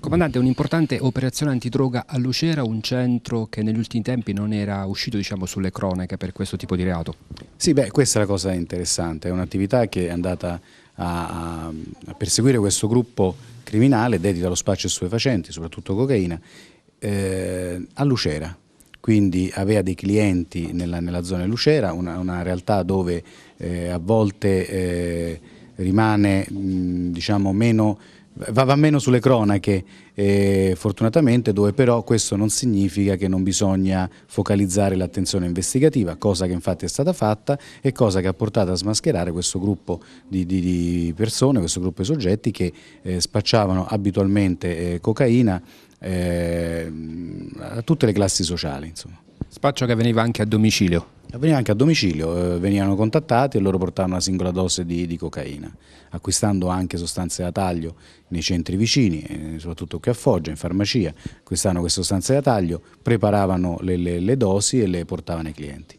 Comandante, un'importante operazione antidroga a Lucera, un centro che negli ultimi tempi non era uscito diciamo, sulle cronache per questo tipo di reato. Sì, beh, questa è la cosa interessante, è un'attività che è andata a, a perseguire questo gruppo criminale dedito allo spaccio e stupefacenti, soprattutto cocaina, eh, a Lucera, quindi aveva dei clienti nella, nella zona di Lucera, una, una realtà dove eh, a volte eh, rimane mh, diciamo, meno va, va meno sulle cronache eh, fortunatamente dove però questo non significa che non bisogna focalizzare l'attenzione investigativa, cosa che infatti è stata fatta e cosa che ha portato a smascherare questo gruppo di, di, di persone, questo gruppo di soggetti che eh, spacciavano abitualmente eh, cocaina eh, a tutte le classi sociali. Insomma. Spaccio che veniva anche a domicilio. Veniva anche a domicilio, eh, venivano contattati e loro portavano una singola dose di, di cocaina, acquistando anche sostanze da taglio nei centri vicini, eh, soprattutto qui a Foggia, in farmacia, acquistavano queste sostanze da taglio, preparavano le, le, le dosi e le portavano ai clienti.